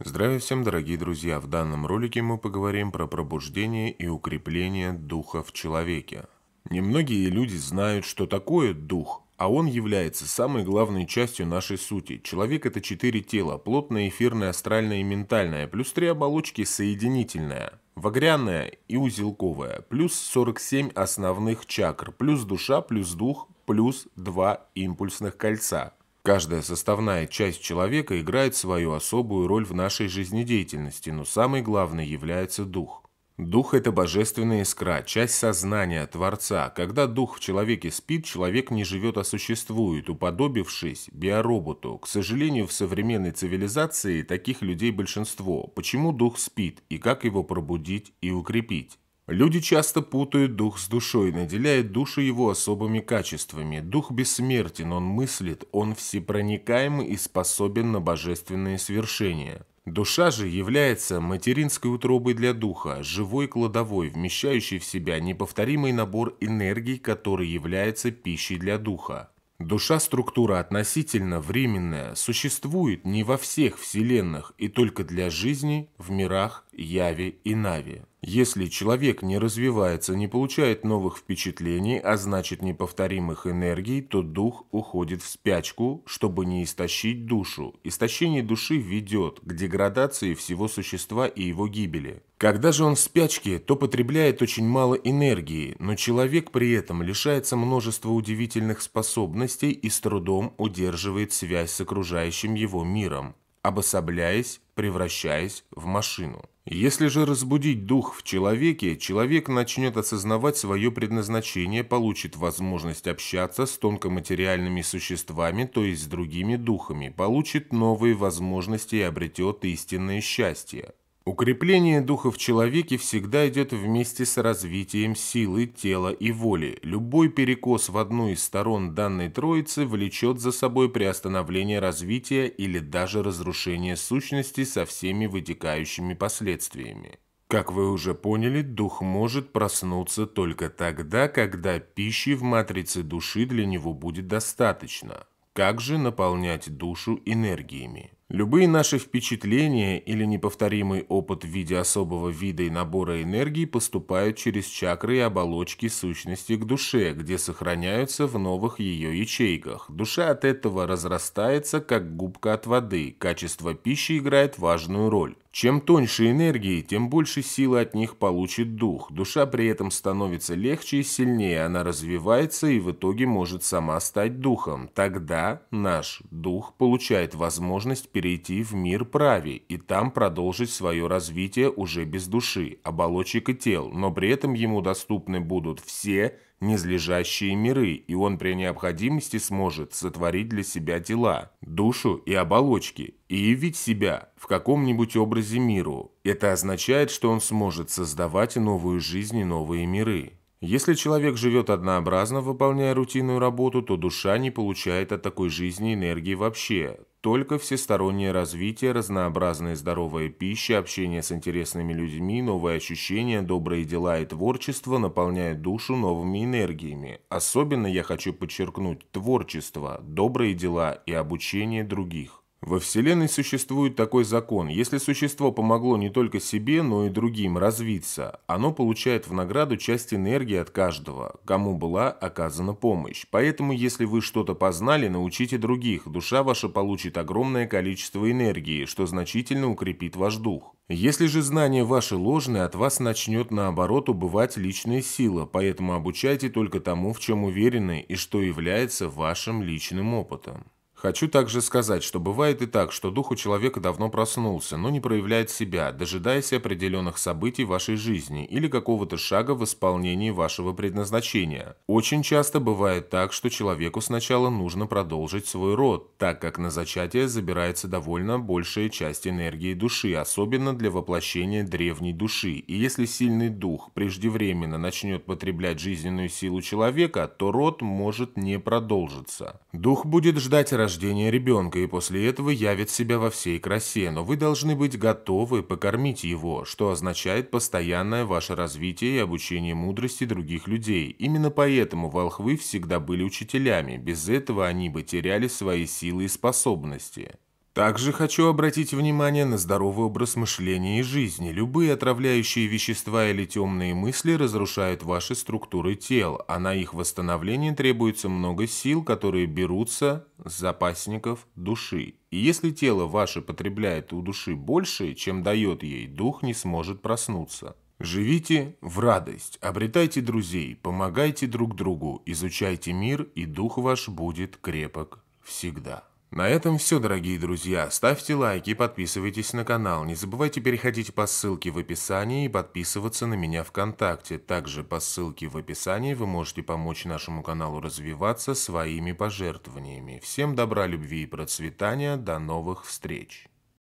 Здравия всем, дорогие друзья! В данном ролике мы поговорим про пробуждение и укрепление духа в человеке. Немногие люди знают, что такое дух, а он является самой главной частью нашей сути. Человек – это четыре тела – плотное, эфирное, астральное и ментальное, плюс три оболочки – соединительное, вагряное и узелковое, плюс 47 основных чакр, плюс душа, плюс дух, плюс два импульсных кольца – Каждая составная часть человека играет свою особую роль в нашей жизнедеятельности, но самой главной является дух. Дух – это божественная искра, часть сознания, Творца. Когда дух в человеке спит, человек не живет, а существует, уподобившись биороботу. К сожалению, в современной цивилизации таких людей большинство. Почему дух спит и как его пробудить и укрепить? Люди часто путают дух с душой, наделяя душу его особыми качествами. Дух бессмертен, он мыслит, он всепроникаемый и способен на божественные свершения. Душа же является материнской утробой для духа, живой кладовой, вмещающей в себя неповторимый набор энергий, который является пищей для духа. Душа структура относительно временная, существует не во всех вселенных и только для жизни в мирах Яви и Нави. Если человек не развивается, не получает новых впечатлений, а значит неповторимых энергий, то дух уходит в спячку, чтобы не истощить душу. Истощение души ведет к деградации всего существа и его гибели. Когда же он в спячке, то потребляет очень мало энергии, но человек при этом лишается множества удивительных способностей и с трудом удерживает связь с окружающим его миром, обособляясь, превращаясь в машину. Если же разбудить дух в человеке, человек начнет осознавать свое предназначение, получит возможность общаться с тонкоматериальными существами, то есть с другими духами, получит новые возможности и обретет истинное счастье. Укрепление духа в человеке всегда идет вместе с развитием силы, тела и воли. Любой перекос в одну из сторон данной троицы влечет за собой приостановление развития или даже разрушение сущности со всеми вытекающими последствиями. Как вы уже поняли, дух может проснуться только тогда, когда пищи в матрице души для него будет достаточно. Как же наполнять душу энергиями? Любые наши впечатления или неповторимый опыт в виде особого вида и набора энергии поступают через чакры и оболочки сущности к душе, где сохраняются в новых ее ячейках. Душа от этого разрастается, как губка от воды, качество пищи играет важную роль. Чем тоньше энергии, тем больше силы от них получит дух. Душа при этом становится легче и сильнее, она развивается и в итоге может сама стать духом. Тогда наш дух получает возможность перейти в мир прави и там продолжить свое развитие уже без души, оболочек и тел, но при этом ему доступны будут все незлежащие миры, и он при необходимости сможет сотворить для себя тела, душу и оболочки, и явить себя в каком-нибудь образе миру. Это означает, что он сможет создавать новую жизнь и новые миры. Если человек живет однообразно, выполняя рутинную работу, то душа не получает от такой жизни энергии вообще, только всестороннее развитие, разнообразная здоровая пища, общение с интересными людьми, новые ощущения, добрые дела и творчество наполняют душу новыми энергиями. Особенно я хочу подчеркнуть творчество, добрые дела и обучение других. Во Вселенной существует такой закон. Если существо помогло не только себе, но и другим развиться, оно получает в награду часть энергии от каждого, кому была оказана помощь. Поэтому, если вы что-то познали, научите других. Душа ваша получит огромное количество энергии, что значительно укрепит ваш дух. Если же знания ваши ложные, от вас начнет наоборот убывать личная сила, поэтому обучайте только тому, в чем уверены и что является вашим личным опытом. Хочу также сказать, что бывает и так, что дух у человека давно проснулся, но не проявляет себя, дожидаясь определенных событий вашей жизни или какого-то шага в исполнении вашего предназначения. Очень часто бывает так, что человеку сначала нужно продолжить свой род, так как на зачатие забирается довольно большая часть энергии души, особенно для воплощения древней души. И если сильный дух преждевременно начнет потреблять жизненную силу человека, то род может не продолжиться. Дух будет ждать рождения рождения ребенка и после этого явит себя во всей красе, но вы должны быть готовы покормить его, что означает постоянное ваше развитие и обучение мудрости других людей. Именно поэтому волхвы всегда были учителями, без этого они бы теряли свои силы и способности. Также хочу обратить внимание на здоровый образ мышления и жизни. Любые отравляющие вещества или темные мысли разрушают ваши структуры тел, а на их восстановление требуется много сил, которые берутся с запасников души. И если тело ваше потребляет у души больше, чем дает ей, дух не сможет проснуться. Живите в радость, обретайте друзей, помогайте друг другу, изучайте мир, и дух ваш будет крепок всегда. На этом все, дорогие друзья. Ставьте лайки, подписывайтесь на канал. Не забывайте переходить по ссылке в описании и подписываться на меня ВКонтакте. Также по ссылке в описании вы можете помочь нашему каналу развиваться своими пожертвованиями. Всем добра, любви и процветания. До новых встреч!